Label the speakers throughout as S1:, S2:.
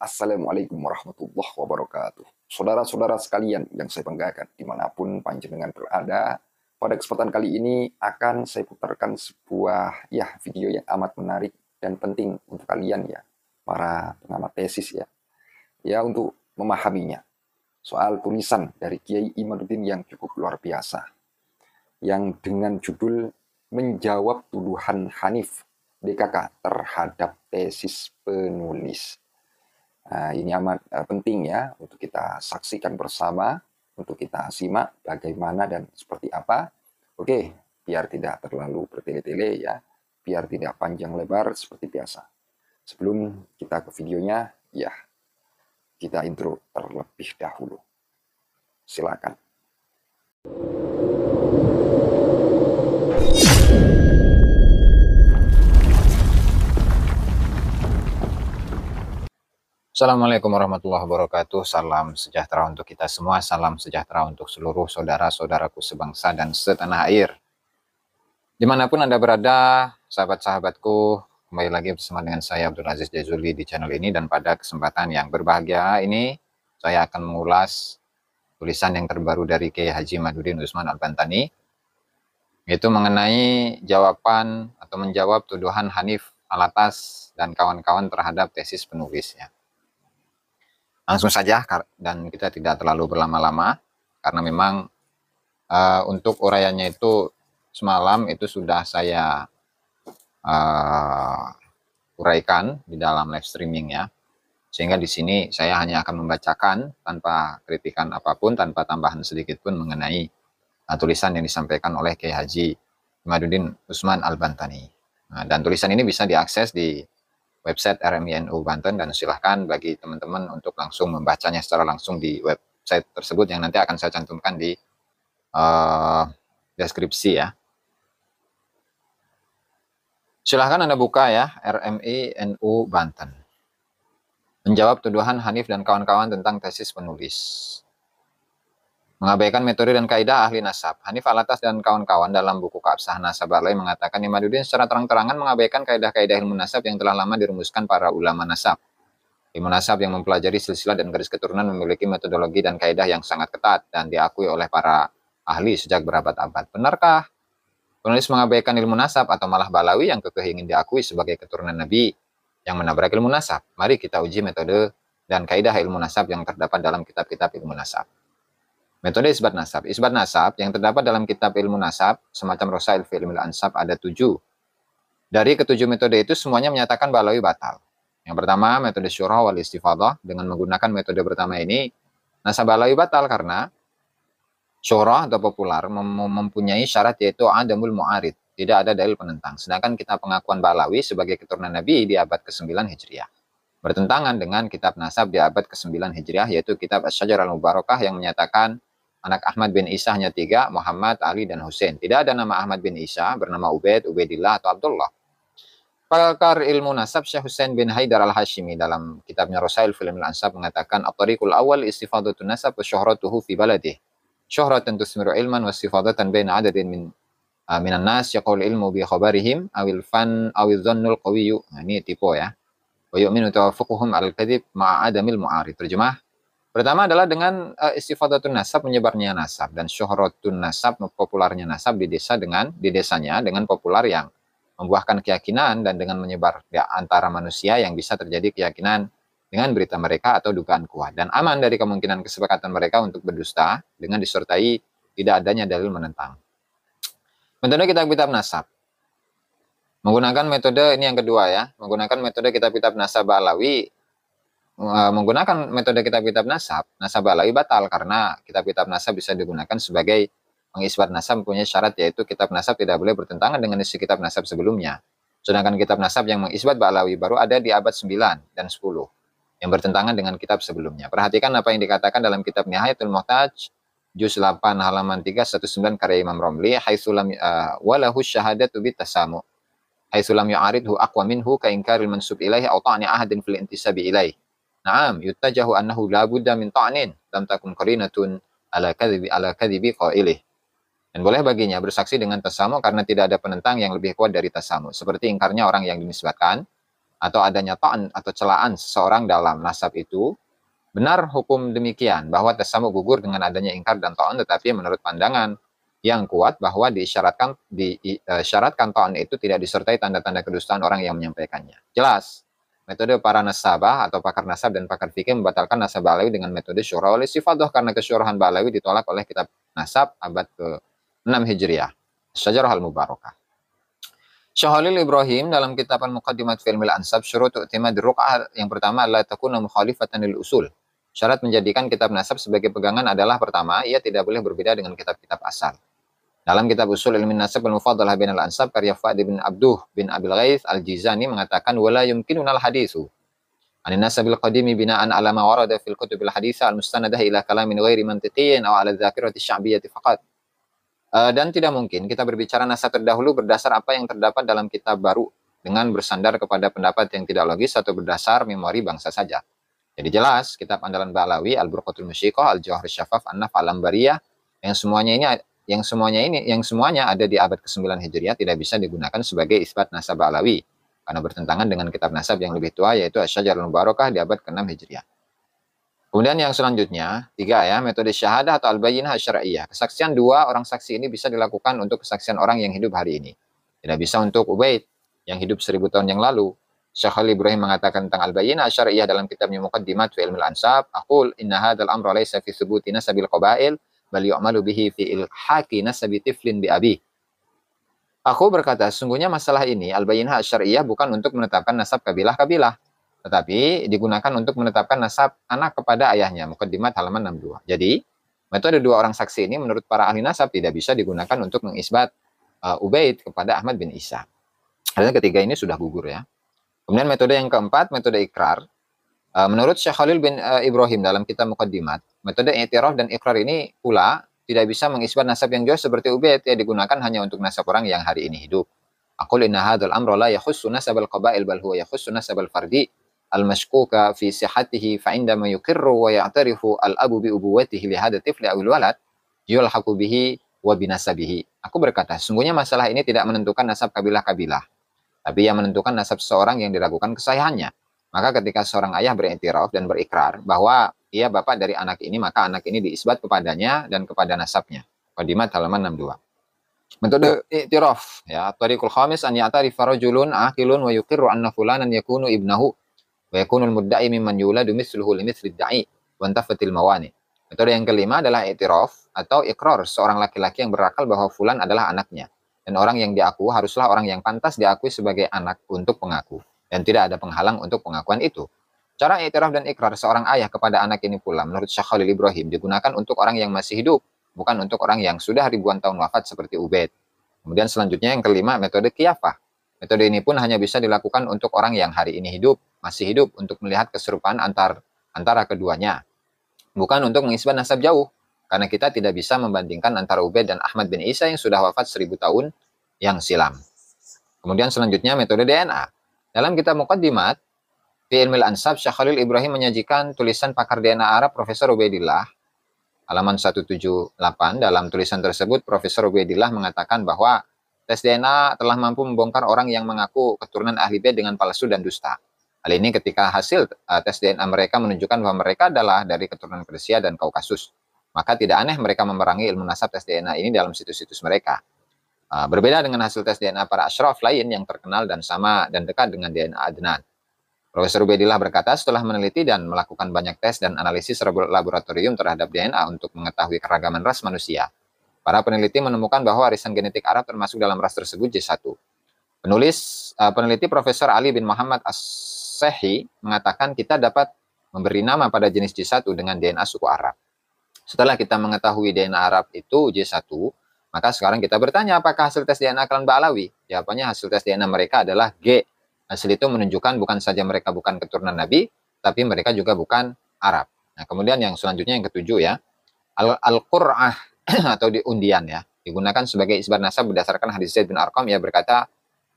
S1: Assalamualaikum warahmatullahi wabarakatuh. Saudara-saudara sekalian yang saya banggakan, dimanapun panjenengan berada, pada kesempatan kali ini akan saya putarkan sebuah ya video yang amat menarik dan penting untuk kalian ya, para pengamat tesis ya, ya untuk memahaminya. Soal tulisan dari Kiai Imaduddin yang cukup luar biasa, yang dengan judul Menjawab Tuduhan Hanif DKK terhadap tesis penulis. Nah, ini amat eh, penting ya untuk kita saksikan bersama, untuk kita simak bagaimana dan seperti apa. Oke, biar tidak terlalu bertele-tele ya, biar tidak panjang lebar seperti biasa. Sebelum kita ke videonya, ya, kita intro terlebih dahulu. Silakan.
S2: Assalamualaikum warahmatullahi wabarakatuh. Salam sejahtera untuk kita semua. Salam sejahtera untuk seluruh saudara-saudaraku sebangsa dan setanah air. Dimanapun Anda berada, sahabat-sahabatku, kembali lagi bersama dengan saya Abdul Aziz Jazuli di channel ini. Dan pada kesempatan yang berbahagia ini, saya akan mengulas tulisan yang terbaru dari Kiai Haji Madudin Usman Al-Bantani yaitu mengenai jawaban atau menjawab tuduhan Hanif Alatas dan kawan-kawan terhadap tesis penulisnya langsung saja dan kita tidak terlalu berlama-lama karena memang uh, untuk uraiannya itu semalam itu sudah saya uh, uraikan di dalam live streaming ya sehingga di sini saya hanya akan membacakan tanpa kritikan apapun tanpa tambahan sedikit pun mengenai uh, tulisan yang disampaikan oleh Kiai Haji Madudin Usman Al Bantani nah, dan tulisan ini bisa diakses di website RMINU Banten dan silahkan bagi teman-teman untuk langsung membacanya secara langsung di website tersebut yang nanti akan saya cantumkan di uh, deskripsi ya. Silahkan Anda buka ya RMINU Banten. Menjawab tuduhan Hanif dan kawan-kawan tentang tesis penulis mengabaikan metode dan kaidah ahli nasab. Hanif Alatas dan kawan-kawan dalam buku Kapsah Nasab Lain mengatakan Imaduddin secara terang-terangan mengabaikan kaidah-kaidah ilmu nasab yang telah lama dirumuskan para ulama nasab. Ilmu nasab yang mempelajari silsilah dan garis keturunan memiliki metodologi dan kaidah yang sangat ketat dan diakui oleh para ahli sejak berabad-abad. Benarkah penulis mengabaikan ilmu nasab atau malah Balawi yang kekeh ingin diakui sebagai keturunan Nabi yang menabrak ilmu nasab? Mari kita uji metode dan kaidah ilmu nasab yang terdapat dalam kitab-kitab ilmu nasab. Metode isbat nasab. Isbat nasab yang terdapat dalam kitab ilmu nasab, semacam Rosail fi ilmu ansab ada tujuh. Dari ketujuh metode itu semuanya menyatakan balawi batal. Yang pertama, metode syurah wal istifadah. Dengan menggunakan metode pertama ini, nasab balawi batal karena syurah atau populer mem mempunyai syarat yaitu adamul mu'arid. Tidak ada dalil penentang. Sedangkan kita pengakuan balawi sebagai keturunan Nabi di abad ke-9 Hijriah bertentangan dengan kitab nasab di abad ke-9 Hijriah yaitu kitab Asyajar al-Mubarakah yang menyatakan Anak Ahmad bin Isa hanya tiga, Muhammad, Ali, dan Hussein. Tidak ada nama Ahmad bin Isa bernama Ubed Ubedillah atau Abdullah. Pakar ilmu nasab Syekh Hussein bin Haidar al-Hashimi dalam kitabnya Rasail Film Al-Ansab mengatakan at awal istifadatun nasab wa syuhratuhu fi baladih. Syuhratan tusmiru ilman wa istifadatan baina adadin min uh, minan nas yaqul ilmu bi khabarihim awil fan awil dhannul qawiyu. Nah, ini tipe ya. Wa yu'minu tawafukuhum al kadib ma'adamil mu'ari. Terjemah Pertama adalah dengan uh, istifadatun nasab menyebarnya nasab dan syuhratun nasab popularnya nasab di desa dengan di desanya dengan populer yang membuahkan keyakinan dan dengan menyebar ya, antara manusia yang bisa terjadi keyakinan dengan berita mereka atau dugaan kuat dan aman dari kemungkinan kesepakatan mereka untuk berdusta dengan disertai tidak adanya dalil menentang. Metode kita kitab nasab menggunakan metode ini yang kedua ya menggunakan metode kitab-kitab nasab alawi Eh, menggunakan metode kitab-kitab nasab, nasab alawi batal karena kitab-kitab nasab bisa digunakan sebagai pengisbat nasab punya syarat yaitu kitab nasab tidak boleh bertentangan dengan isi kitab nasab sebelumnya. Sedangkan kitab nasab yang mengisbat balawi baru ada di abad 9 dan 10 yang bertentangan dengan kitab sebelumnya. Perhatikan apa yang dikatakan dalam kitab Nihayatul Muhtaj juz 8 halaman 319 karya Imam Romli haitsulam uh, eh, walahu syahadatu bitasamu haitsulam yu'aridhu aqwa minhu ka inkaril mansub ilaihi atau ta'ni ahadin fil intisabi ilaihi Naam, yutajahu annahu la budda min ta'nin lam takun qarinatun ala kadhibi ala kadhibi qailih. Dan boleh baginya bersaksi dengan tasamu karena tidak ada penentang yang lebih kuat dari tasamu, seperti ingkarnya orang yang dinisbatkan atau adanya ta'an atau celaan seseorang dalam nasab itu. Benar hukum demikian bahwa tasamu gugur dengan adanya ingkar dan ta'an tetapi menurut pandangan yang kuat bahwa disyaratkan disyaratkan e, ta'an itu tidak disertai tanda-tanda kedustaan orang yang menyampaikannya. Jelas. Metode para nasabah atau pakar nasab dan pakar fikih membatalkan nasab Balawi dengan metode syura oleh sifadoh karena kesyurahan Balawi ditolak oleh kitab nasab abad ke-6 Hijriah. Syajarah al-Mubarakah. Syahalil Ibrahim dalam kitaban Muqaddimat Filmil Ansab syurut i'timad ruq'ah yang pertama adalah takuna mukhalifatan lil usul. Syarat menjadikan kitab nasab sebagai pegangan adalah pertama, ia tidak boleh berbeda dengan kitab-kitab asal. Dalam kitab usul ilmu nasab al-mufadalah bin al-ansab karya Fa'di bin Abduh bin Abil Ghaith al-Jizani mengatakan wala al hadithu al-qadimi bina'an ala ma warada fil kutub al-haditha al-mustanadah ila kalamin ghairi mantiqiyin awa ala الذاكرة sya'biyati faqad. Uh, eh, dan tidak mungkin kita berbicara nasab terdahulu berdasar apa yang terdapat dalam kitab baru dengan bersandar kepada pendapat yang tidak logis atau berdasar memori bangsa saja. Jadi jelas, kitab andalan Ba'alawi, Al-Burqatul Musyikoh, Al-Jawahir Syafaf, An-Naf, Al-Ambariyah, yang semuanya ini yang semuanya ini yang semuanya ada di abad ke-9 Hijriah tidak bisa digunakan sebagai isbat nasab Alawi karena bertentangan dengan kitab nasab yang lebih tua yaitu Asyajarul barokah di abad ke-6 Hijriah. Kemudian yang selanjutnya, tiga ya, metode syahadah atau al-bayyinah syar'iyyah. Kesaksian dua orang saksi ini bisa dilakukan untuk kesaksian orang yang hidup hari ini. Tidak bisa untuk Ubaid yang hidup seribu tahun yang lalu. Syekh Ali Ibrahim mengatakan tentang al-bayyinah syar'iyyah dalam kitabnya Muqaddimat fi Ilmil Ansab, akul inna hadzal amra laysa fi thubuti nasabil qabail, bal yu'malu bihi fi ilhaqi nasabi tiflin bi abi. Aku berkata, sungguhnya masalah ini al-bayyinah syariah bukan untuk menetapkan nasab kabilah-kabilah, tetapi digunakan untuk menetapkan nasab anak kepada ayahnya. Mukaddimat halaman 62. Jadi, metode dua orang saksi ini menurut para ahli nasab tidak bisa digunakan untuk mengisbat uh, Ubaid kepada Ahmad bin Isa. Karena ketiga ini sudah gugur ya. Kemudian metode yang keempat, metode ikrar. Uh, menurut Syekh Khalil bin uh, Ibrahim dalam kitab Mukaddimat, Metode i'tiraf dan ikrar ini pula tidak bisa mengisbat nasab yang jauh seperti ubaid yang digunakan hanya untuk nasab orang yang hari ini hidup. Aku inna hadzal amra la yakhussu nasab al-qaba'il bal huwa yakhussu nasab al-fardi al-mashkuka fi sihatihi fa indama yuqirru wa ya'tarifu al-abu bi ubuwatihi li hadha tifli awil walad yulhaqu bihi wa binasabihi. Aku berkata, sungguhnya masalah ini tidak menentukan nasab kabilah-kabilah, tapi yang menentukan nasab seorang yang diragukan kesayahannya. Maka ketika seorang ayah beriktiraf dan berikrar bahwa ia bapak dari anak ini, maka anak ini diisbat kepadanya dan kepada nasabnya. Qadimat halaman 62. Metode i'tiraf ya, tariqul khamis an ya'tarif rajulun aqilun wa yuqirru anna fulanan yakunu ibnahu wa yakunu al-mudda'i mimman yuladu mithluhu li misli da'i wa antafatil mawani. Metode yang kelima adalah i'tiraf atau ikrar seorang laki-laki yang berakal bahwa fulan adalah anaknya dan orang yang diaku haruslah orang yang pantas diakui sebagai anak untuk pengaku dan tidak ada penghalang untuk pengakuan itu. Cara iktiraf dan ikrar seorang ayah kepada anak ini pula menurut Syekh Khalil Ibrahim digunakan untuk orang yang masih hidup, bukan untuk orang yang sudah ribuan tahun wafat seperti Ubed. Kemudian selanjutnya yang kelima metode kiafah. Metode ini pun hanya bisa dilakukan untuk orang yang hari ini hidup, masih hidup untuk melihat keserupaan antar antara keduanya. Bukan untuk mengisbat nasab jauh, karena kita tidak bisa membandingkan antara Ubed dan Ahmad bin Isa yang sudah wafat seribu tahun yang silam. Kemudian selanjutnya metode DNA. Dalam kitab Muqaddimat, di Ilmil Ansab, Syekh Khalil Ibrahim menyajikan tulisan pakar DNA Arab Profesor Ubaidillah halaman 178 dalam tulisan tersebut Profesor Ubaidillah mengatakan bahwa tes DNA telah mampu membongkar orang yang mengaku keturunan ahli bed dengan palsu dan dusta. Hal ini ketika hasil eh, tes DNA mereka menunjukkan bahwa mereka adalah dari keturunan Persia dan Kaukasus. Maka tidak aneh mereka memerangi ilmu nasab tes DNA ini dalam situs-situs mereka. Eh, berbeda dengan hasil tes DNA para ashraf lain yang terkenal dan sama dan dekat dengan DNA Adnan. Profesor Ubedillah berkata, setelah meneliti dan melakukan banyak tes dan analisis laboratorium terhadap DNA untuk mengetahui keragaman ras manusia, para peneliti menemukan bahwa warisan genetik Arab termasuk dalam ras tersebut J1. Penulis uh, peneliti Profesor Ali bin Muhammad As-Sehi mengatakan kita dapat memberi nama pada jenis J1 dengan DNA suku Arab. Setelah kita mengetahui DNA Arab itu J1, maka sekarang kita bertanya apakah hasil tes DNA klan Ba'alawi? Jawabannya hasil tes DNA mereka adalah G Hasil itu menunjukkan bukan saja mereka bukan keturunan Nabi, tapi mereka juga bukan Arab. Nah, kemudian yang selanjutnya yang ketujuh ya, al-qur'ah -Al atau undian ya, digunakan sebagai isbar nasab berdasarkan hadis Zaid bin Arqam ia berkata,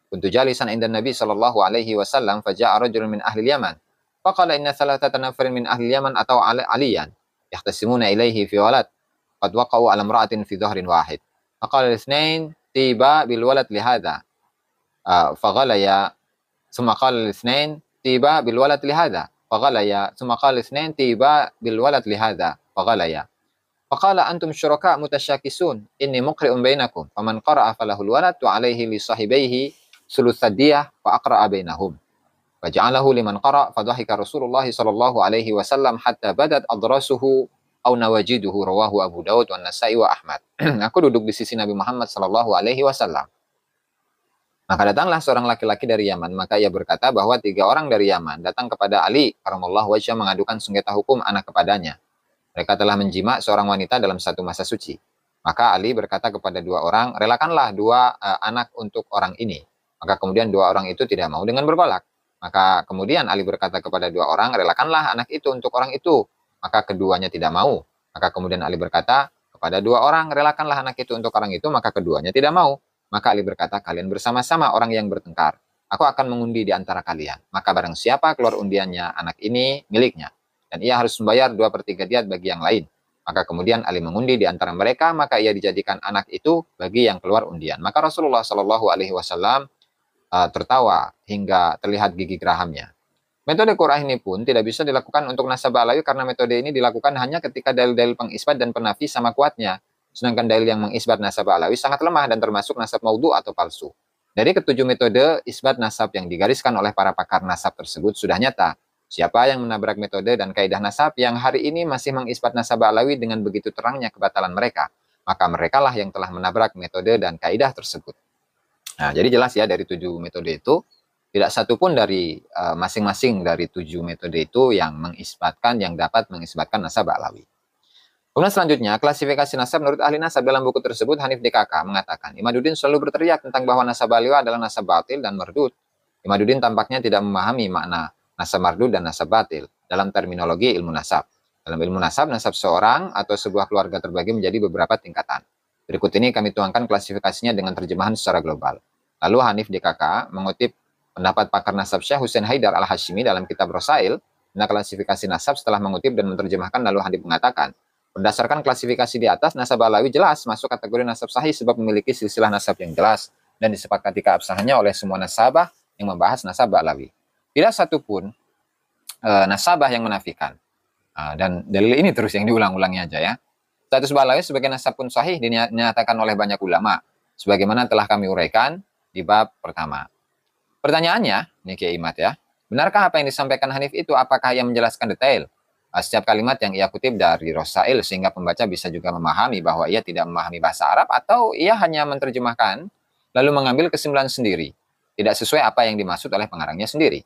S2: "Kuntu jalisan inda Nabi sallallahu alaihi wasallam faja'a rajulun min ahli Yaman, faqala inna thalathata nafarin min ahli Yaman atau aliyan yahtasimuna ilaihi fi walad qad waqa'u ala imra'atin fi dhahrin wahid." Faqala al-ithnain tiba bil walad lihada. Uh, ah, ya ثم قال الاثنين طيبا بالولد لهذا فغليا ثم قال الاثنين طيبا بالولد لهذا فغليا فقال أنتم شركاء متشاكسون إني مقرئ بينكم فمن قرأ فله الولد وعليه لصاحبيه ثلث الدية فأقرأ بينهم فجعله لمن قرأ فضحك رسول الله صلى الله عليه وسلم حتى بدت أضراسه أو نواجده رواه أبو داود والنسائي وأحمد أقول دوك بسيسي نبي محمد صلى الله عليه وسلم Maka datanglah seorang laki-laki dari Yaman, maka ia berkata bahwa tiga orang dari Yaman datang kepada Ali karamallahu wajah mengadukan sengketa hukum anak kepadanya. Mereka telah menjima seorang wanita dalam satu masa suci. Maka Ali berkata kepada dua orang, relakanlah dua uh, anak untuk orang ini. Maka kemudian dua orang itu tidak mau dengan bergolak. Maka kemudian Ali berkata kepada dua orang, relakanlah anak itu untuk orang itu. Maka keduanya tidak mau. Maka kemudian Ali berkata kepada dua orang, relakanlah anak itu untuk orang itu. Maka keduanya tidak mau. Maka Ali berkata, kalian bersama-sama orang yang bertengkar. Aku akan mengundi di antara kalian. Maka barang siapa keluar undiannya, anak ini miliknya. Dan ia harus membayar dua per tiga diat bagi yang lain. Maka kemudian Ali mengundi di antara mereka, maka ia dijadikan anak itu bagi yang keluar undian. Maka Rasulullah Shallallahu Alaihi Wasallam e, tertawa hingga terlihat gigi gerahamnya. Metode Qur'an ini pun tidak bisa dilakukan untuk nasabah layu karena metode ini dilakukan hanya ketika dalil-dalil pengisbat dan penafi sama kuatnya. Sedangkan dalil yang mengisbat nasab alawi sangat lemah dan termasuk nasab maudhu atau palsu. Dari ketujuh metode isbat nasab yang digariskan oleh para pakar nasab tersebut sudah nyata. Siapa yang menabrak metode dan kaidah nasab yang hari ini masih mengisbat nasab alawi dengan begitu terangnya kebatalan mereka, maka merekalah yang telah menabrak metode dan kaidah tersebut. Nah, jadi jelas ya dari tujuh metode itu tidak satu pun dari eh, masing-masing uh, dari tujuh metode itu yang mengisbatkan yang dapat mengisbatkan nasab alawi. Kemudian selanjutnya, klasifikasi nasab menurut ahli nasab dalam buku tersebut Hanif DKK mengatakan, Imaduddin selalu berteriak tentang bahwa nasab baliwa adalah nasab batil dan merdud. Imaduddin tampaknya tidak memahami makna nasab mardud dan nasab batil dalam terminologi ilmu nasab. Dalam ilmu nasab, nasab seorang atau sebuah keluarga terbagi menjadi beberapa tingkatan. Berikut ini kami tuangkan klasifikasinya dengan terjemahan secara global. Lalu Hanif DKK mengutip pendapat pakar nasab Syekh Hussein Haidar Al-Hashimi dalam kitab Rosail, nah klasifikasi nasab setelah mengutip dan menerjemahkan lalu Hanif mengatakan, Berdasarkan klasifikasi di atas, nasab alawi jelas masuk kategori nasab sahih sebab memiliki silsilah nasab yang jelas dan disepakati keabsahannya oleh semua nasabah yang membahas nasab alawi. Tidak satupun e, nasabah yang menafikan. E, dan dalil ini terus yang diulang-ulangnya aja ya. Status alawi sebagai nasab pun sahih dinyatakan oleh banyak ulama, sebagaimana telah kami uraikan di bab pertama. Pertanyaannya, ini Kiai Imat ya, benarkah apa yang disampaikan Hanif itu apakah yang menjelaskan detail? Ah, setiap kalimat yang ia kutip dari Rosail sehingga pembaca bisa juga memahami bahwa ia tidak memahami bahasa Arab atau ia hanya menerjemahkan lalu mengambil kesimpulan sendiri, tidak sesuai apa yang dimaksud oleh pengarangnya sendiri.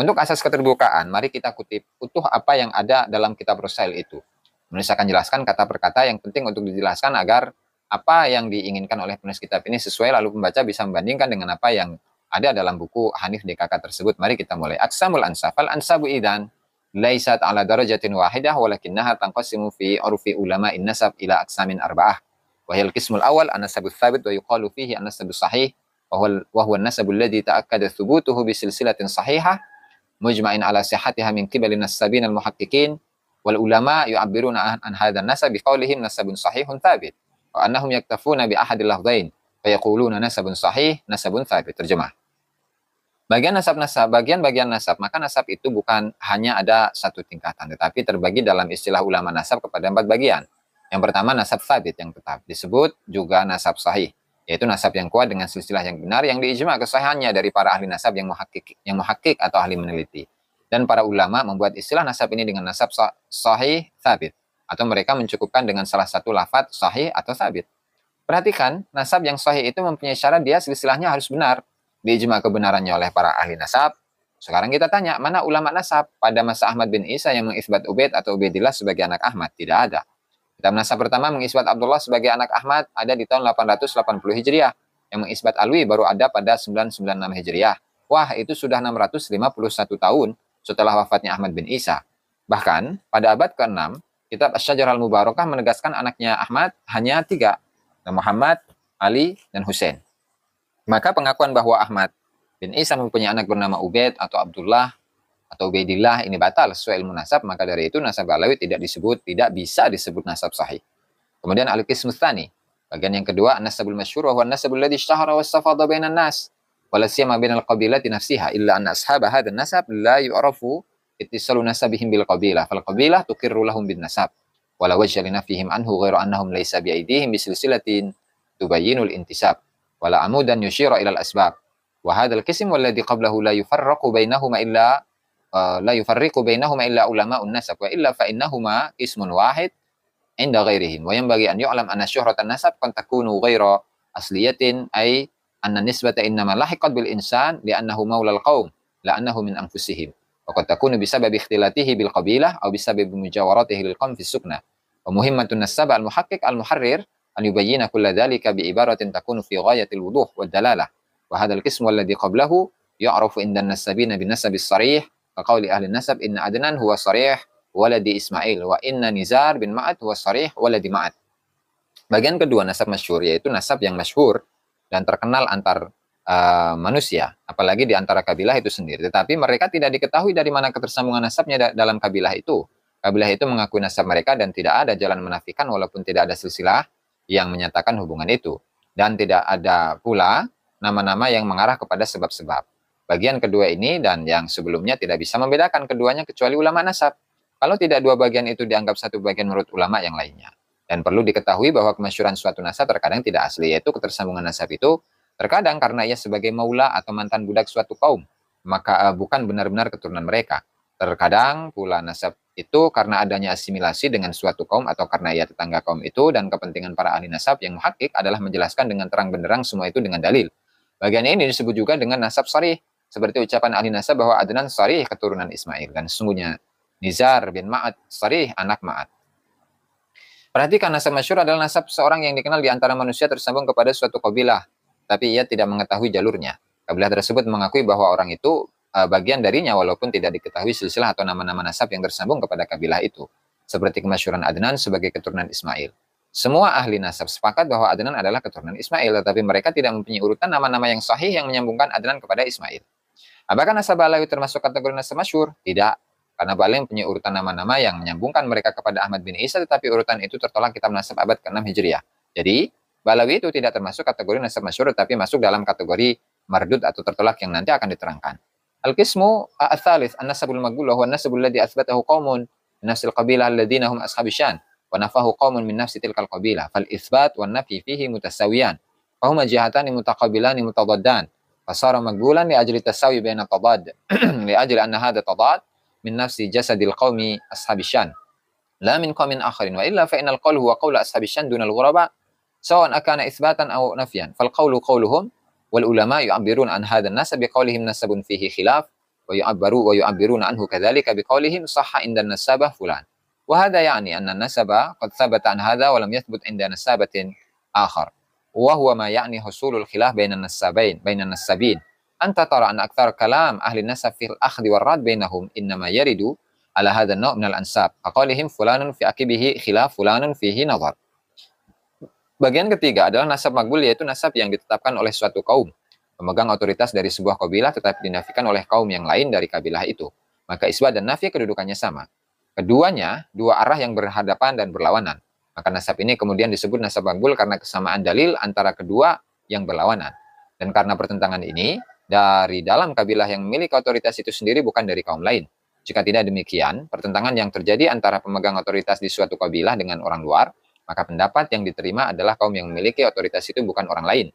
S2: Untuk asas keterbukaan, mari kita kutip utuh apa yang ada dalam kitab Rosail itu. Penulis akan jelaskan kata per kata yang penting untuk dijelaskan agar apa yang diinginkan oleh penulis kitab ini sesuai lalu pembaca bisa membandingkan dengan apa yang ada dalam buku Hanif DKK tersebut. Mari kita mulai. Aksamul ansaf, al ansabu idan. ليست على درجة واحدة ولكنها تنقسم في عرف علماء النسب إلى أقسام أربعة وهي القسم الأول النسب الثابت ويقال فيه النسب الصحيح وهو, وهو النسب الذي تأكد ثبوته بسلسلة صحيحة مجمع على صحتها من قبل النسابين المحققين والعلماء يعبرون عن هذا النسب بقولهم نسب صحيح ثابت وأنهم يكتفون بأحد اللفظين فيقولون نسب صحيح نسب ثابت ترجمة Bagian nasab nasab, bagian-bagian nasab, maka nasab itu bukan hanya ada satu tingkatan, tetapi terbagi dalam istilah ulama nasab kepada empat bagian. Yang pertama nasab sabit yang tetap, disebut juga nasab sahih, yaitu nasab yang kuat dengan silsilah yang benar yang diijma kesahannya dari para ahli nasab yang muhakik, yang muhakik atau ahli meneliti. Dan para ulama membuat istilah nasab ini dengan nasab sahih sabit, atau mereka mencukupkan dengan salah satu lafat sahih atau sabit. Perhatikan, nasab yang sahih itu mempunyai syarat dia silsilahnya harus benar, diijma kebenarannya oleh para ahli nasab. Sekarang kita tanya, mana ulama nasab pada masa Ahmad bin Isa yang mengisbat Ubaid atau Ubaidillah sebagai anak Ahmad? Tidak ada. Kitab nasab pertama mengisbat Abdullah sebagai anak Ahmad ada di tahun 880 Hijriah. Yang mengisbat Alwi baru ada pada 996 Hijriah. Wah, itu sudah 651 tahun setelah wafatnya Ahmad bin Isa. Bahkan, pada abad ke-6, kitab Asyajar al-Mubarakah menegaskan anaknya Ahmad hanya tiga, Muhammad, Ali, dan Hussein. Maka pengakuan bahwa Ahmad bin Isa mempunyai anak bernama Ubed atau Abdullah atau Ubedillah ini batal sesuai ilmu nasab, maka dari itu nasab Alawi tidak disebut, tidak bisa disebut nasab sahih. Kemudian alukis Mustani bagian yang kedua nasabul masyur wa nasabul ladzi syahara wastafada bainan nas walasiyama siyama bainal qabila tinafsiha illa anna ashabah hadan nasab la yu'rafu itisalu nasabihim bil qabila fal qabila tukirru lahum bin nasab wala wajjalina fihim nafihim anhu ghairu annahum laysa bi'aidihim bisil silatin tubayinul intisab ولا عمودا يشير إلى الأسباب وهذا القسم والذي قبله لا يفرق بينهما إلا آه، لا يفرق بينهما إلا علماء النسب وإلا فإنهما اسم واحد عند غيرهم وينبغي أن يعلم أن شهرة النسب قد تكون غير أصلية أي أن النسبة إنما لحقت بالإنسان لأنه مولى القوم لأنه من أنفسهم وقد تكون بسبب اختلاطه بالقبيلة أو بسبب مجاورته للقوم في السكنة ومهمة النسب المحقق المحرر an yubayyina kulla dhalika bi ibaratin takunu fi ghayatil wuduh wad dalalah wa hadzal qism alladhi qablahu ya'rafu inda an-nasabina bi nasab as-sarih fa qawli ahli nasab inna adnan huwa sarih waladi Ismail wa inna Nizar bin ma'at huwa sarih waladi ma'at Bagian kedua nasab masyhur yaitu nasab yang masyhur dan terkenal antar uh, manusia, apalagi di antara kabilah itu sendiri. Tetapi mereka tidak diketahui dari mana ketersambungan nasabnya da dalam kabilah itu. Kabilah itu mengakui nasab mereka dan tidak ada jalan menafikan walaupun tidak ada silsilah yang menyatakan hubungan itu. Dan tidak ada pula nama-nama yang mengarah kepada sebab-sebab. Bagian kedua ini dan yang sebelumnya tidak bisa membedakan keduanya kecuali ulama nasab. Kalau tidak dua bagian itu dianggap satu bagian menurut ulama yang lainnya. Dan perlu diketahui bahwa kemasyuran suatu nasab terkadang tidak asli, yaitu ketersambungan nasab itu terkadang karena ia sebagai maula atau mantan budak suatu kaum, maka eh, bukan benar-benar keturunan mereka. Terkadang pula nasab itu karena adanya asimilasi dengan suatu kaum atau karena ia tetangga kaum itu dan kepentingan para ahli nasab yang muhakik adalah menjelaskan dengan terang benderang semua itu dengan dalil. Bagian ini disebut juga dengan nasab sarih, seperti ucapan ahli nasab bahwa Adnan sarih keturunan Ismail dan sesungguhnya Nizar bin Ma'at sarih anak Ma'at. Perhatikan nasab masyur adalah nasab seorang yang dikenal di antara manusia tersambung kepada suatu kabilah, tapi ia tidak mengetahui jalurnya. Kabilah tersebut mengakui bahwa orang itu Eh, bagian darinya walaupun tidak diketahui silsilah atau nama-nama nasab yang tersambung kepada kabilah itu seperti kemasyuran Adnan sebagai keturunan Ismail. Semua ahli nasab sepakat bahwa Adnan adalah keturunan Ismail, tetapi mereka tidak mempunyai urutan nama-nama yang sahih yang menyambungkan Adnan kepada Ismail. Apakah nasab Alawi termasuk kategori nasab masyur? Tidak, karena balai punya urutan nama-nama yang menyambungkan mereka kepada Ahmad bin Isa, tetapi urutan itu tertolak kita nasab abad ke-6 Hijriah. Jadi, Balawi itu tidak termasuk kategori nasab masyur, tetapi masuk dalam kategori mardut atau tertolak yang nanti akan diterangkan. القسم الثالث النسب المقبول وهو النسب الذي أثبته قوم من نفس القبيلة الذين هم أصحاب الشان ونفاه قوم من نفس تلك القبيلة فالإثبات والنفي فيه متساويان فهما جهتان متقابلان متضادان فصار مقبولا لأجل التساوي بين التضاد لأجل أن هذا التضاد من نفس جسد القوم أصحاب الشان لا من قوم آخر وإلا فإن القول هو قول أصحاب الشان دون الغرباء سواء أكان إثباتا أو نفيا فالقول قولهم والعلماء يعبرون عن هذا النسب بقولهم نسب فيه خلاف ويعبروا ويعبرون عنه كذلك بقولهم صح عند النسابة فلان وهذا يعني أن النسب قد ثبت عن هذا ولم يثبت عند نسابة آخر وهو ما يعني حصول الخلاف بين النسابين بين النسابين أنت ترى أن أكثر كلام أهل النسب في الأخذ والرد بينهم إنما يرد على هذا النوع من الأنساب كقولهم فلان في أكبه خلاف فلان فيه نظر Bagian ketiga adalah nasab magbul yaitu nasab yang ditetapkan oleh suatu kaum, pemegang otoritas dari sebuah kabilah tetapi dinafikan oleh kaum yang lain dari kabilah itu. Maka iswa dan nafi kedudukannya sama. Keduanya dua arah yang berhadapan dan berlawanan. Maka nasab ini kemudian disebut nasab magbul karena kesamaan dalil antara kedua yang berlawanan. Dan karena pertentangan ini, dari dalam kabilah yang memiliki otoritas itu sendiri bukan dari kaum lain. Jika tidak demikian, pertentangan yang terjadi antara pemegang otoritas di suatu kabilah dengan orang luar maka pendapat yang diterima adalah kaum yang memiliki otoritas itu bukan orang lain.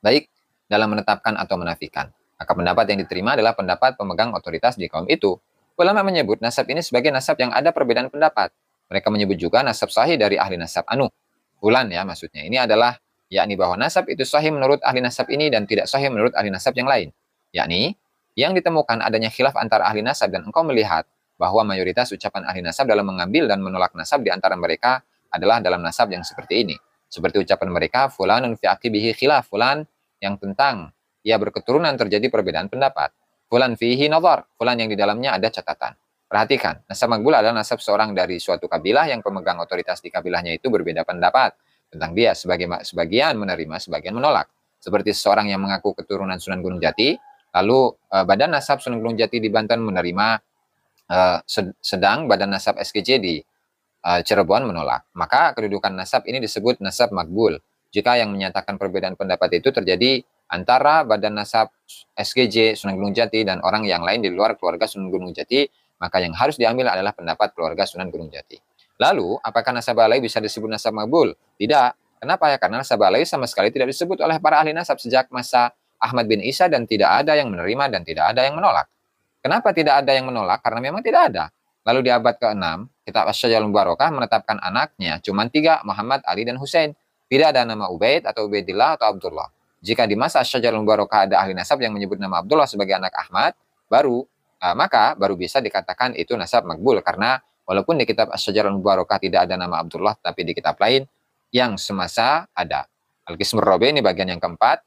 S2: Baik dalam menetapkan atau menafikan. Maka pendapat yang diterima adalah pendapat pemegang otoritas di kaum itu. Ulama menyebut nasab ini sebagai nasab yang ada perbedaan pendapat. Mereka menyebut juga nasab sahih dari ahli nasab anu. Bulan ya maksudnya. Ini adalah yakni bahwa nasab itu sahih menurut ahli nasab ini dan tidak sahih menurut ahli nasab yang lain. Yakni yang ditemukan adanya khilaf antara ahli nasab dan engkau melihat bahwa mayoritas ucapan ahli nasab dalam mengambil dan menolak nasab di antara mereka adalah dalam nasab yang seperti ini. Seperti ucapan mereka, fulanun fi bihi khilaf, fulan yang tentang ia berketurunan terjadi perbedaan pendapat. Fulan fihi nazar, fulan yang di dalamnya ada catatan. Perhatikan, nasab makbul adalah nasab seorang dari suatu kabilah yang pemegang otoritas di kabilahnya itu berbeda pendapat tentang dia sebagai sebagian menerima, sebagian menolak. Seperti seorang yang mengaku keturunan Sunan Gunung Jati, lalu eh, Badan Nasab Sunan Gunung Jati di Banten menerima eh, sedang Badan Nasab SKJ di Eh, Cirebon menolak. Maka kedudukan nasab ini disebut nasab makbul. Jika yang menyatakan perbedaan pendapat itu terjadi antara badan nasab SGJ Sunan Gunung Jati dan orang yang lain di luar keluarga Sunan Gunung Jati, maka yang harus diambil adalah pendapat keluarga Sunan Gunung Jati. Lalu, apakah nasab alai bisa disebut nasab makbul? Tidak. Kenapa ya? Karena nasab alai sama sekali tidak disebut oleh para ahli nasab sejak masa Ahmad bin Isa dan tidak ada yang menerima dan tidak ada yang menolak. Kenapa tidak ada yang menolak? Karena memang tidak ada. Lalu di abad ke-6, kitab Asyajarul Barokah menetapkan anaknya cuma tiga, Muhammad, Ali, dan Hussein. Tidak ada nama Ubaid atau Ubaidillah atau Abdullah. Jika di masa Asyajarul Barokah ada ahli nasab yang menyebut nama Abdullah sebagai anak Ahmad, baru uh, maka baru bisa dikatakan itu nasab makbul karena walaupun di kitab Asyajarul Barokah tidak ada nama Abdullah tapi di kitab lain yang semasa ada. Al-Qismur Rabi ini bagian yang keempat.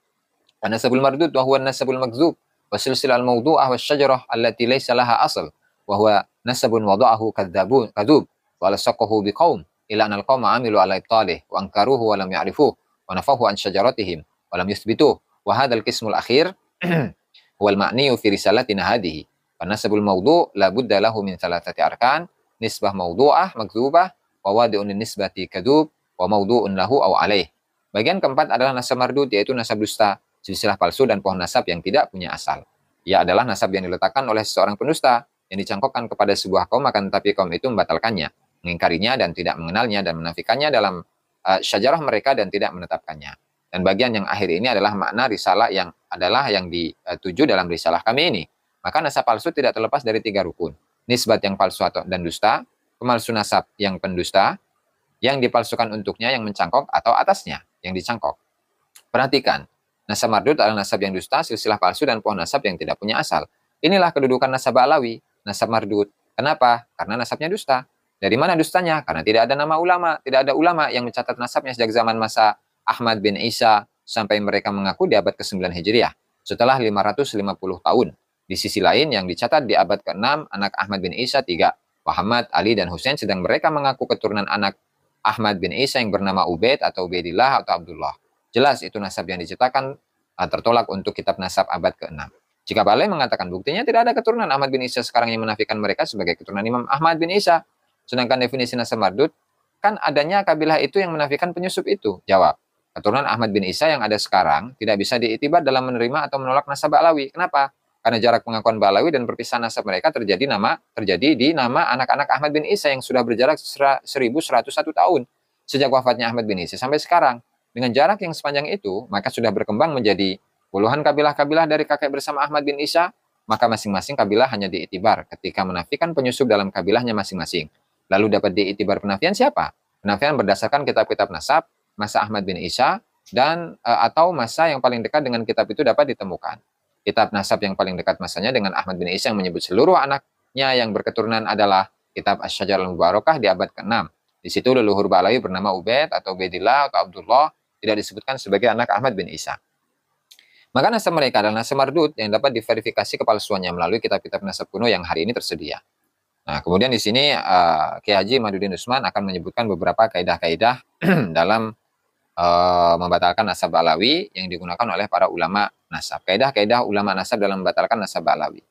S2: Anasabul Mardud wa nasabul magzub Wasil Silal al-mawdu'ah wa syajarah allati laysa asal wahwa nasabun wada'ahu kadzabun kadzub wa lasaqahu biqaum ila anal qawma amilu ala ibtalih wa ankaruhu wa lam ya'rifuh wa nafahu an syajaratihim wa lam yuthbituh wa hadzal qismul akhir huwal ma'niyu fi risalatina hadhihi wa nasabul mawdu' la budda lahu min thalathati arkan nisbah mawdu'ah magdzubah wa wadi'un nisbati kadzub wa mawdu'un lahu aw alaih Bagian keempat adalah nasab mardud, yaitu nasab dusta, silsilah palsu dan pohon nasab yang tidak punya asal. Ia adalah nasab yang diletakkan oleh seorang pendusta yang dicangkokkan kepada sebuah kaum akan tetapi kaum itu membatalkannya, mengingkarinya dan tidak mengenalnya dan menafikannya dalam uh, syajarah mereka dan tidak menetapkannya. Dan bagian yang akhir ini adalah makna risalah yang adalah yang dituju eh, dalam risalah kami ini. Maka nasab palsu tidak terlepas dari tiga rukun. Nisbat yang palsu atau dan dusta, pemalsu nasab yang pendusta, yang dipalsukan untuknya yang mencangkok atau atasnya yang dicangkok. Perhatikan, nasab mardut adalah nasab yang dusta, silsilah palsu dan pohon nasab yang tidak punya asal. Inilah kedudukan nasab Alawi nasab mardut. Kenapa? Karena nasabnya dusta. Dari mana dustanya? Karena tidak ada nama ulama, tidak ada ulama yang mencatat nasabnya sejak zaman masa Ahmad bin Isa sampai mereka mengaku di abad ke-9 Hijriah, setelah 550 tahun. Di sisi lain yang dicatat di abad ke-6 anak Ahmad bin Isa 3, Muhammad, Ali dan Hussein sedang mereka mengaku keturunan anak Ahmad bin Isa yang bernama Ubed atau Ubaidillah atau Abdullah. Jelas itu nasab yang diciptakan eh, tertolak untuk kitab nasab abad ke-6. Jika Balai mengatakan buktinya tidak ada keturunan Ahmad bin Isa sekarang yang menafikan mereka sebagai keturunan Imam Ahmad bin Isa. Sedangkan definisi nasab mardut, kan adanya kabilah itu yang menafikan penyusup itu. Jawab, keturunan Ahmad bin Isa yang ada sekarang tidak bisa diitibat dalam menerima atau menolak nasab Alawi. Kenapa? Karena jarak pengakuan Balawi dan perpisahan nasab mereka terjadi nama terjadi di nama anak-anak Ahmad bin Isa yang sudah berjarak 1101 tahun sejak wafatnya Ahmad bin Isa sampai sekarang. Dengan jarak yang sepanjang itu, maka sudah berkembang menjadi Puluhan kabilah-kabilah dari kakek bersama Ahmad bin Isa, maka masing-masing kabilah hanya diitibar ketika menafikan penyusup dalam kabilahnya masing-masing. Lalu dapat diitibar penafian siapa? Penafian berdasarkan kitab-kitab nasab, masa Ahmad bin Isa, dan e, atau masa yang paling dekat dengan kitab itu dapat ditemukan. Kitab nasab yang paling dekat masanya dengan Ahmad bin Isa yang menyebut seluruh anaknya yang berketurunan adalah kitab asy al-Mubarakah di abad ke-6. Di situ leluhur Balawi bernama Ubed atau Bedillah atau Abdullah tidak disebutkan sebagai anak Ahmad bin Isa. Maka nasab mereka adalah nasab mardut yang dapat diverifikasi kepalsuannya melalui kitab-kitab nasab kuno yang hari ini tersedia. Nah, kemudian di sini uh, Kiai Haji Madudin Usman akan menyebutkan beberapa kaidah-kaidah dalam uh, membatalkan nasab alawi yang digunakan oleh para ulama nasab. Kaidah-kaidah ulama nasab dalam membatalkan nasab alawi.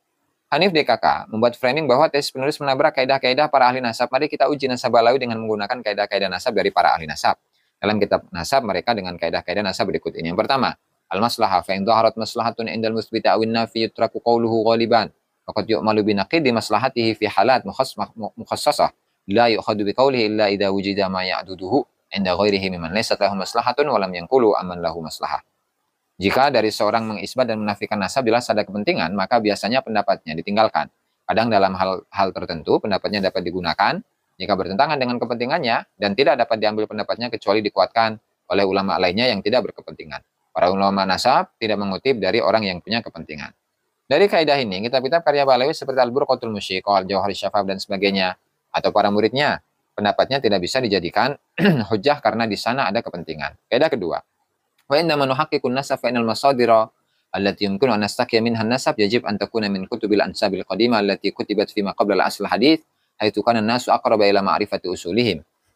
S2: Hanif DKK membuat framing bahwa tes penulis menabrak kaidah-kaidah para ahli nasab. Mari kita uji nasab alawi dengan menggunakan kaidah-kaidah nasab dari para ahli nasab. Dalam kitab nasab mereka dengan kaidah-kaidah nasab berikut ini. Yang pertama, al-maslahah fa in dhaharat maslahatun indal musbita awin nafi yutraku qawluhu ghaliban faqad yu'malu bi naqidi maslahatihi fi halat mukhassasah la yu'khadhu bi qawlihi illa idza wujida ma ya'duduhu inda ghairihi mimman laysa lahu maslahatun wa lam yanqulu amman lahu maslahah jika dari seorang mengisbat dan menafikan nasab bila ada kepentingan maka biasanya pendapatnya ditinggalkan kadang dalam hal hal tertentu pendapatnya dapat digunakan jika bertentangan dengan kepentingannya dan tidak dapat diambil pendapatnya kecuali dikuatkan oleh ulama lainnya yang tidak berkepentingan Para ulama nasab tidak mengutip dari orang yang punya kepentingan. Dari kaidah ini, kitab-kitab karya Balawi seperti Al-Burqatul al Jauhari Syafab, dan sebagainya, atau para muridnya, pendapatnya tidak bisa dijadikan hujah karena di sana ada kepentingan. Kaidah kedua, wa inna manuhaqqiqun nasab الْمَصَادِرَ innal masadira allati yumkinu an nastaqiya minha nasab yajib an takuna min kutubil ansabil qadimah allati kutibat fi ma qabla al-asl hadits haitsu kana nasu ma'rifati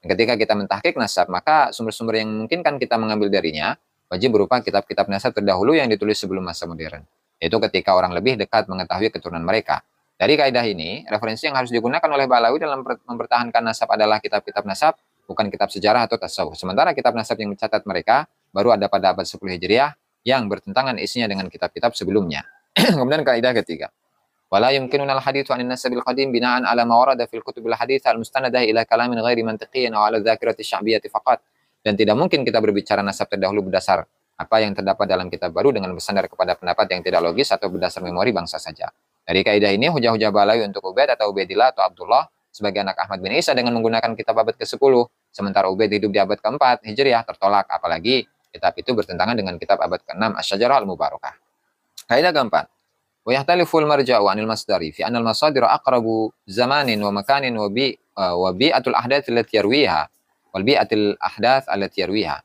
S2: Ketika kita mentahkik nasab, maka sumber-sumber yang memungkinkan kita mengambil darinya Wajib berupa kitab-kitab nasab terdahulu yang ditulis sebelum masa modern, yaitu ketika orang lebih dekat mengetahui keturunan mereka. Dari kaidah ini, referensi yang harus digunakan oleh Balawi dalam mempertahankan nasab adalah kitab-kitab nasab, bukan kitab sejarah atau tasawuf. Sementara kitab nasab yang mencatat mereka baru ada pada abad 10 Hijriah yang bertentangan isinya dengan kitab-kitab sebelumnya. Kemudian kaidah ketiga. Wala yumkinuna al-hadithu 'an nasabil qadim bina'an 'ala ma warada fil kutubil hadits al-mustanadah ila kalamin ghairi mantiqiyin aw 'ala dzakirati sya'biyyati faqat. Dan tidak mungkin kita berbicara nasab terdahulu berdasar apa yang terdapat dalam kitab baru dengan bersandar kepada pendapat yang tidak logis atau berdasar memori bangsa saja. Dari kaidah ini, hujah-hujah balai untuk Ubed atau Ubedillah atau Abdullah sebagai anak Ahmad bin Isa dengan menggunakan kitab abad ke-10, sementara Ubed hidup di abad ke-4 Hijriah tertolak, apalagi kitab itu bertentangan dengan kitab abad ke-6 Asyajarah al-Mubarakah. Kaidah keempat, ويختلف المرجع عن المصدر في أن المصادر أقرب زمان ومكان وبيئة الأحداث التي يرويها walbi'atil ahdath allati yarwiha.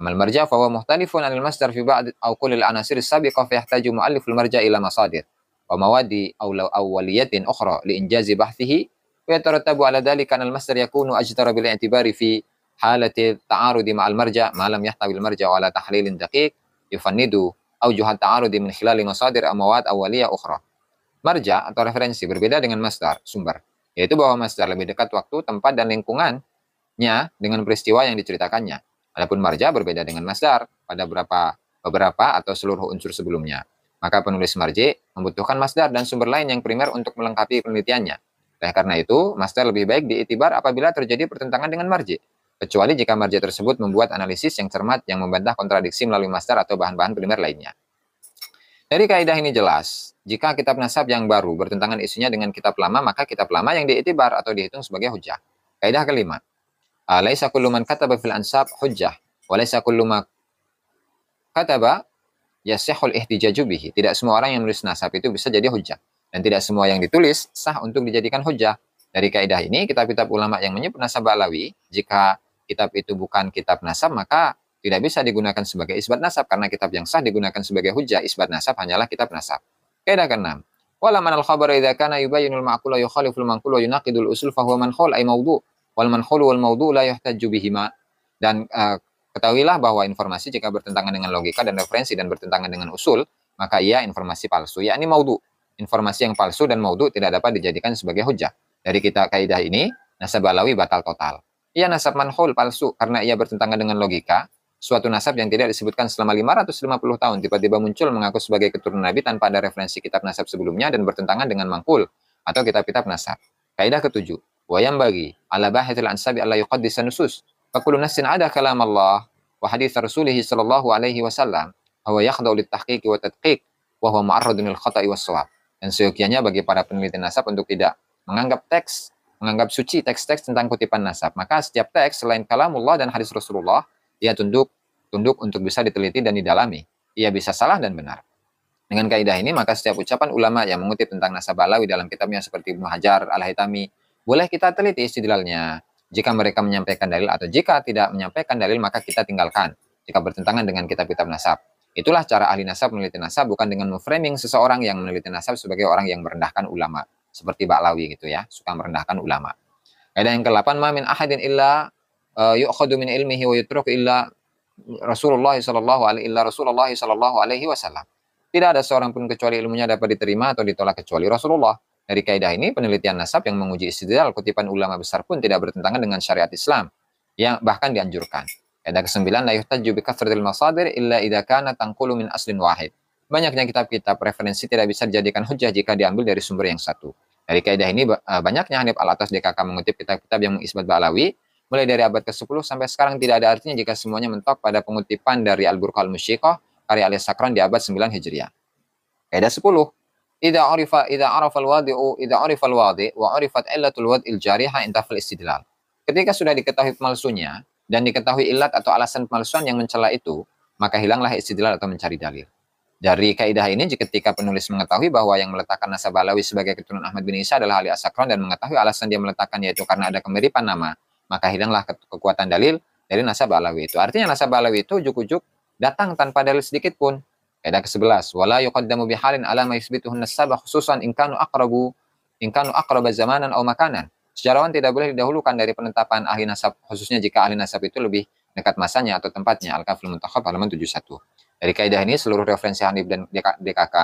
S2: Amal marja fa huwa muhtalifun anil masdar fi ba'd aw kull al anasir sabiqah fa yahtaju mu'allif al marja ila masadir wa mawadi aw law awwaliyatin ukhra li injazi bahtihi wa yatarattabu ala dhalika anil masdar yakunu ajdara bil i'tibari fi halati ta'arudi ma'al marja ma lam yahtawi al marja ala tahlilin daqiq yufannidu aw juhat ta'arudi min khilali masadir aw mawad awwaliyah ukhra. Marja atau referensi berbeda dengan masdar, sumber, yaitu bahwa masdar lebih dekat waktu, tempat, dan lingkungan nya dengan peristiwa yang diceritakannya. Adapun marja berbeda dengan masdar pada beberapa beberapa atau seluruh unsur sebelumnya. Maka penulis marji membutuhkan masdar dan sumber lain yang primer untuk melengkapi penelitiannya. Oleh karena itu, masdar lebih baik diitibar apabila terjadi pertentangan dengan marji, kecuali jika marji tersebut membuat analisis yang cermat yang membantah kontradiksi melalui masdar atau bahan-bahan primer lainnya. Dari kaidah ini jelas, jika kitab nasab yang baru bertentangan isinya dengan kitab lama, maka kitab lama yang diitibar atau dihitung sebagai hujah. Kaidah kelima, Ah, laisa kullu man kataba fil ansab hujjah wa laisa kullu ma kataba yasihul ihtijaju bihi. Tidak semua orang yang menulis nasab itu bisa jadi hujjah dan tidak semua yang ditulis sah untuk dijadikan hujjah. Dari kaidah ini kitab-kitab ulama yang menyebut nasab alawi jika kitab itu bukan kitab nasab maka tidak bisa digunakan sebagai isbat nasab karena kitab yang sah digunakan sebagai hujjah isbat nasab hanyalah kitab nasab. Kaidah keenam. Wala man al idza kana yubayyinul ma'qula yukhaliful yunaqidul usul fa huwa ay mawdu' wal manhul wal maudhu la yuhtaju bihima dan uh, ketahuilah bahwa informasi jika bertentangan dengan logika dan referensi dan bertentangan dengan usul maka ia informasi palsu yakni maudhu informasi yang palsu dan maudhu tidak dapat dijadikan sebagai hujah dari kita kaidah ini nasab alawi batal total ia nasab manhul palsu karena ia bertentangan dengan logika suatu nasab yang tidak disebutkan selama 550 tahun tiba-tiba muncul mengaku sebagai keturunan Nabi tanpa ada referensi kitab nasab sebelumnya dan bertentangan dengan mangkul atau kitab-kitab nasab. Kaidah ketujuh, wa yambagi ala bahithil ansabi alla yuqaddisa nusus fakulu nassin ada kalam Allah wa hadits rasulih sallallahu alaihi wasallam huwa yakhdau litahqiqi wa tadqiq wa huwa ma'arradun lil khata'i was shawab dan seyogianya bagi para peneliti nasab untuk tidak menganggap teks menganggap suci teks-teks tentang kutipan nasab maka setiap teks selain kalamullah dan hadis Rasulullah ia tunduk tunduk untuk bisa diteliti dan didalami ia bisa salah dan benar dengan kaidah ini maka setiap ucapan ulama yang mengutip tentang nasab Alawi dalam kitabnya seperti Ibnu Hajar, Al-Haitami, boleh kita teliti istilahnya Jika mereka menyampaikan dalil atau jika tidak menyampaikan dalil maka kita tinggalkan jika bertentangan dengan kitab-kitab nasab. Itulah cara ahli nasab meneliti nasab bukan dengan memframing seseorang yang meneliti nasab sebagai orang yang merendahkan ulama. Seperti Baklawi gitu ya, suka merendahkan ulama. Kaidah yang ke-8, ma min ahadin illa uh, e, yu'khadu min ilmihi wa yutruk illa Rasulullah sallallahu alaihi illa Rasulullah sallallahu alaihi wasallam. Tidak ada seorang pun kecuali ilmunya dapat diterima atau ditolak kecuali Rasulullah dari kaidah ini, penelitian nasab yang menguji istidlal kutipan ulama besar pun tidak bertentangan dengan syariat Islam, yang bahkan dianjurkan. Kaidah ke-9, la yuhtaju bi kasratil masadir illa idha kana tangkulu min aslin wahid. Banyaknya kitab-kitab referensi tidak bisa dijadikan hujah jika diambil dari sumber yang satu. Dari kaidah ini, eh, banyaknya Hanif Al-Atas DKK mengutip kitab-kitab yang mengisbat Ba'lawi, mulai dari abad ke-10 sampai sekarang tidak ada artinya jika semuanya mentok pada pengutipan dari Al-Burqa Al-Musyikoh, karya Al-Sakran di abad 9 Hijriah. Kaidah 10, Ida arifa ida arafa al-wadi'u arifa al-wadi' wa arifat illatul wad'il jariha intafal istidlal. Ketika sudah diketahui palsunya dan diketahui ilat atau alasan pemalsuan yang mencela itu, maka hilanglah istidlal atau mencari dalil. Dari kaidah ini, ketika penulis mengetahui bahwa yang meletakkan nasab Alawi sebagai keturunan Ahmad bin Isa adalah Ali Asakron dan mengetahui alasan dia meletakkan yaitu karena ada kemiripan nama, maka hilanglah kekuatan dalil dari nasab Alawi itu. Artinya nasab Alawi itu ujuk-ujuk datang tanpa dalil sedikit pun. Kaidah ke-11, wala yuqaddamu bihalin ala ma an sabah khususan in kanu aqrabu in kanu aqraba zamanan aw makanan. Sejarawan tidak boleh didahulukan dari penetapan ahli nasab khususnya jika ahli nasab itu lebih dekat masanya atau tempatnya. Al-Kafil Muntakhab halaman 71. Dari kaidah ini seluruh referensi Hanif dan DKK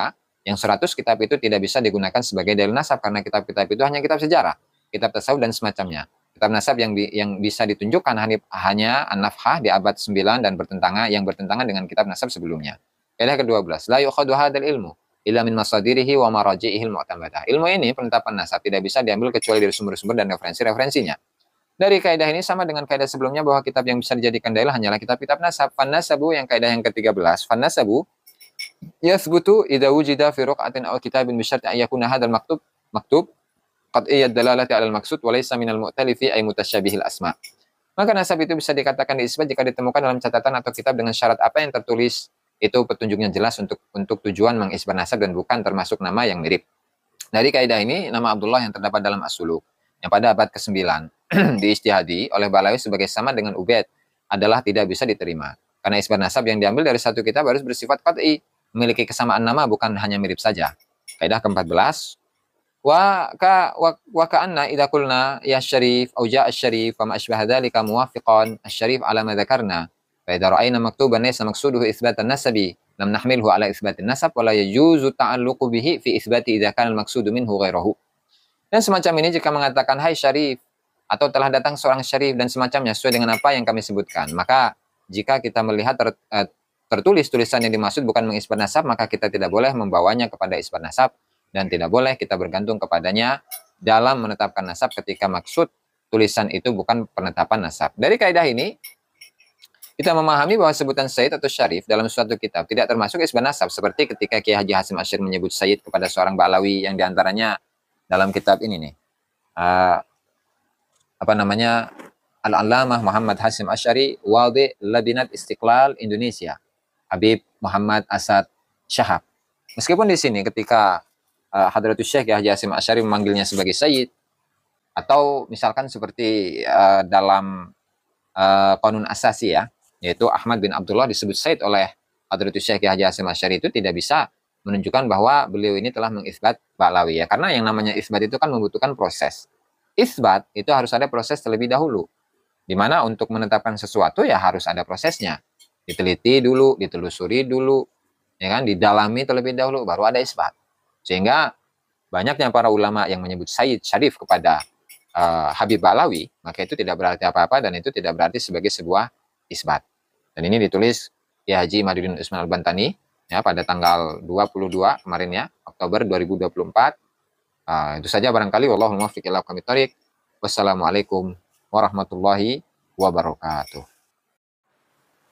S2: yang 100 kitab itu tidak bisa digunakan sebagai dalil nasab karena kitab-kitab itu hanya kitab sejarah, kitab tasawuf dan semacamnya. Kitab nasab yang di, yang bisa ditunjukkan Hanif hanya An-Nafhah di abad 9 dan bertentangan yang bertentangan dengan kitab nasab sebelumnya. Ayat ke-12, la yukhadu hadal ilmu illa min masadirihi wa al mu'tamadah. Ilmu ini penetapan nasab tidak bisa diambil kecuali dari sumber-sumber dan referensi-referensinya. Dari kaidah ini sama dengan kaidah sebelumnya bahwa kitab yang bisa dijadikan dalil hanyalah kitab-kitab nasab. Fan nasabu yang kaidah yang ke-13, fan nasabu yathbutu idza wujida fi ruq'atin aw kitabin bi syarti an yakuna hadzal maktub maktub iyad dalalati 'ala al-maqsud wa laysa minal mu'talifi ay mutasyabihil asma. Maka nasab itu bisa dikatakan diisbat jika ditemukan dalam catatan atau kitab dengan syarat apa yang tertulis itu petunjuknya jelas untuk untuk tujuan mengisbar nasab dan bukan termasuk nama yang mirip. Dari kaidah ini nama Abdullah yang terdapat dalam as yang pada abad ke-9 diistihadi oleh Balawi sebagai sama dengan ubed adalah tidak bisa diterima. Karena isbar nasab yang diambil dari satu kitab harus bersifat qat'i, memiliki kesamaan nama bukan hanya mirip saja. Kaidah ke-14 wa ka wa, wa ka anna idza qulna ya syarif au ja'a syarif wa ma asbaha dzalika muwafiqan asy ala ma dzakarna Faidah ra'ayna maktuban laysa maksuduhu isbatan nasabi lam nahmilhu ala isbatin nasab wala yajuzu ta'alluqu bihi fi isbati idha kanal maksudu minhu ghairahu. Dan semacam ini jika mengatakan hai syarif atau telah datang seorang syarif dan semacamnya sesuai dengan apa yang kami sebutkan, maka jika kita melihat ter, eh, tertulis tulisan yang dimaksud bukan mengisbat nasab, maka kita tidak boleh membawanya kepada isbat nasab dan tidak boleh kita bergantung kepadanya dalam menetapkan nasab ketika maksud tulisan itu bukan penetapan nasab. Dari kaidah ini kita memahami bahwa sebutan Sayyid atau Syarif dalam suatu kitab tidak termasuk isbah nasab seperti ketika Kiai Haji Hasim Asyir menyebut Sayyid kepada seorang Balawi yang diantaranya dalam kitab ini nih. Uh, apa namanya? Al-Allamah Muhammad Hasim Asyari Walde Labinat Istiqlal Indonesia Habib Muhammad Asad Syahab. Meskipun di sini ketika uh, ah, Hadratus Syekh Haji Hasim Asyari memanggilnya sebagai Sayyid atau misalkan seperti uh, dalam uh, konun asasi ya yaitu Ahmad bin Abdullah disebut Said oleh Hadratus Syekh Haji Hasim Asyari itu tidak bisa menunjukkan bahwa beliau ini telah mengisbat Ba'lawi ya. Karena yang namanya isbat itu kan membutuhkan proses. Isbat itu harus ada proses terlebih dahulu. Dimana untuk menetapkan sesuatu ya harus ada prosesnya. Diteliti dulu, ditelusuri dulu, ya kan, didalami terlebih dahulu baru ada isbat. Sehingga banyaknya para ulama yang menyebut Said Syarif kepada uh, Habib Ba'lawi, maka itu tidak berarti apa-apa dan itu tidak berarti sebagai sebuah isbat. Dan ini ditulis Kiai Haji Madudin Usman Al-Bantani ya pada tanggal 22 kemarin ya Oktober 2024. Uh, ah, itu saja barangkali wallahul muwaffiq ila Wassalamualaikum
S1: warahmatullahi wabarakatuh.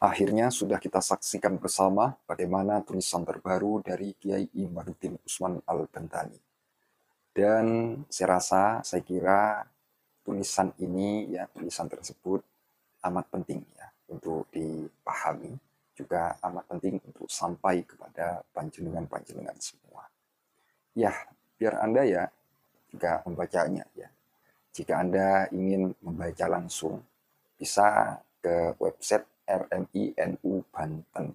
S1: Akhirnya sudah kita saksikan bersama bagaimana tulisan terbaru dari Kiai Imaduddin Usman Al-Bantani. Dan saya rasa, saya kira tulisan ini, ya tulisan tersebut amat penting untuk dipahami, juga amat penting untuk sampai kepada panjenengan-panjenengan semua. Ya, biar Anda ya juga membacanya ya. Jika Anda ingin membaca langsung, bisa ke website RMI NU Banten.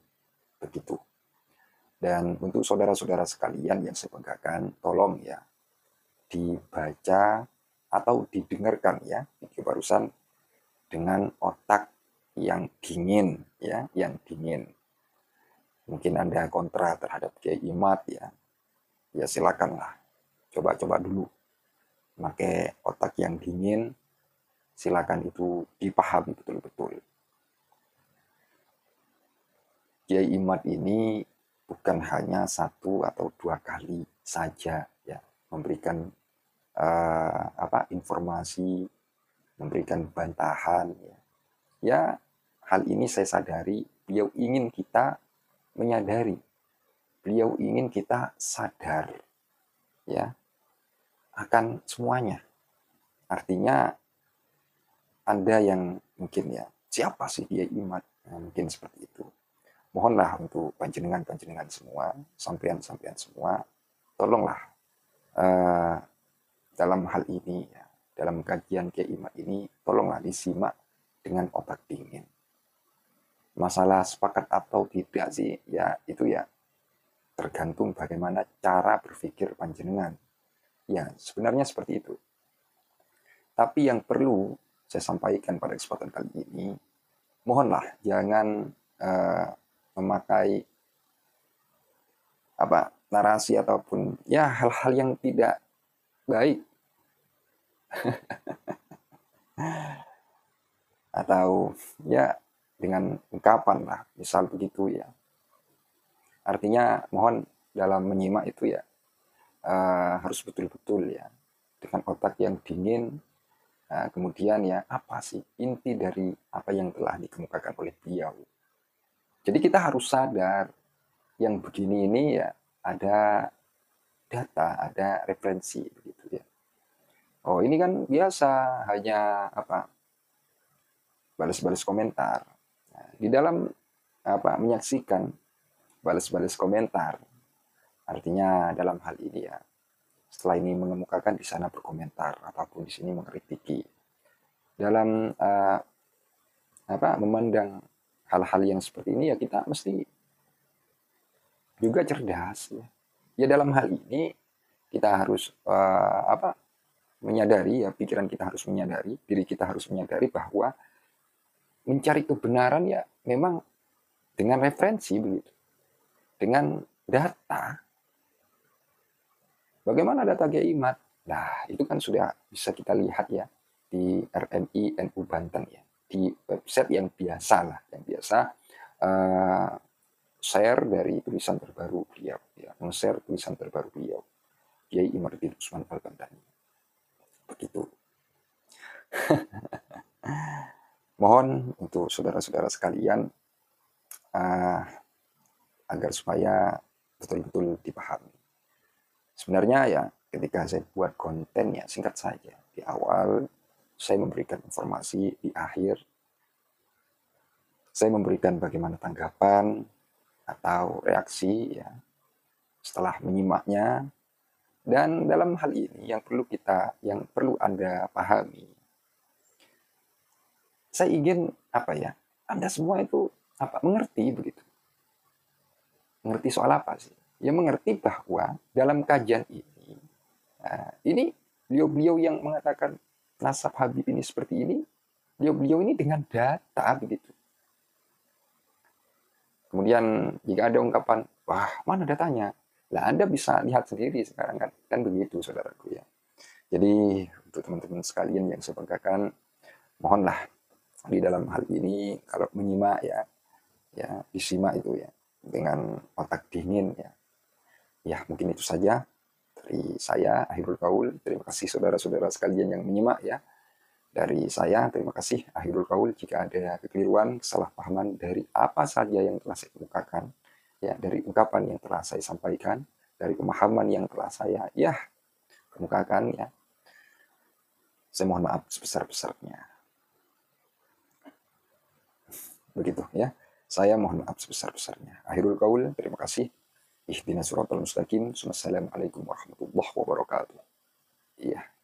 S1: Begitu. Dan untuk saudara-saudara sekalian yang saya banggakan, tolong ya dibaca atau didengarkan ya video barusan dengan otak yang dingin ya, yang dingin. Mungkin Anda kontra terhadap Kiai Imat ya. Ya silakanlah. Coba-coba dulu. Pakai otak yang dingin silakan itu dipahami betul-betul. Kiai Imat ini bukan hanya satu atau dua kali saja ya memberikan uh, apa informasi memberikan bantahan ya. ya Hal ini saya sadari, beliau ingin kita menyadari. Beliau ingin kita sadar ya akan semuanya. Artinya Anda yang mungkin ya, siapa sih dia iman? Nah, ya, mungkin seperti itu. Mohonlah untuk panjenengan-panjenengan semua, sampean-sampean semua, tolonglah uh, dalam hal ini, ya, dalam kajian keima ini, tolonglah disimak dengan otak dingin masalah sepakat atau tidak sih ya itu ya tergantung bagaimana cara berpikir panjenengan ya sebenarnya seperti itu tapi yang perlu saya sampaikan pada kesempatan kali ini mohonlah jangan uh, memakai apa narasi ataupun ya hal-hal yang tidak baik atau ya dengan ungkapan lah, misal begitu ya. Artinya mohon dalam menyimak itu ya uh, harus betul-betul ya dengan otak yang dingin. Uh, kemudian ya apa sih inti dari apa yang telah dikemukakan oleh beliau? Jadi kita harus sadar yang begini ini ya ada data, ada referensi begitu ya. Oh ini kan biasa hanya apa balas-balas komentar di dalam apa menyaksikan balas-balas komentar. Artinya dalam hal ini ya, setelah ini mengemukakan di sana berkomentar, apapun di sini mengkritiki. Dalam uh, apa memandang hal-hal yang seperti ini ya kita mesti juga cerdas ya. Ya dalam hal ini kita harus uh, apa menyadari ya pikiran kita harus menyadari, diri kita harus menyadari bahwa mencari kebenaran ya memang dengan referensi begitu. Dengan data. Bagaimana data Kiai Imat? Nah, itu kan sudah bisa kita lihat ya di RMI NU Banten ya. Di website yang biasa lah, yang biasa uh, share dari tulisan terbaru beliau ya, share tulisan terbaru beliau. Kiai bin Usman Al-Bantani. Begitu. mohon untuk saudara-saudara sekalian uh, agar supaya betul-betul dipahami. Sebenarnya ya ketika saya buat kontennya singkat saja. Di awal saya memberikan informasi, di akhir saya memberikan bagaimana tanggapan atau reaksi ya setelah menyimaknya dan dalam hal ini yang perlu kita yang perlu Anda pahami saya ingin apa ya anda semua itu apa mengerti begitu mengerti soal apa sih ya mengerti bahwa dalam kajian ini nah, ini beliau-beliau yang mengatakan nasab Habib ini seperti ini beliau-beliau ini dengan data begitu kemudian jika ada ungkapan wah mana datanya lah anda bisa lihat sendiri sekarang kan kan begitu saudaraku ya jadi untuk teman-teman sekalian yang saya banggakan mohonlah di dalam hal ini kalau menyimak ya ya disimak itu ya dengan otak dingin ya ya mungkin itu saja dari saya akhirul Kaul terima kasih saudara-saudara sekalian yang menyimak ya dari saya terima kasih akhirul Kaul jika ada kekeliruan kesalahpahaman dari apa saja yang telah saya kemukakan ya dari ungkapan yang telah saya sampaikan dari pemahaman yang telah saya ya kemukakan ya saya mohon maaf sebesar-besarnya Begitu ya. Saya mohon maaf sebesar-besarnya. Akhirul kaul, terima kasih. Ihdinas suratul mustaqim. Assalamualaikum warahmatullahi wabarakatuh. Iya.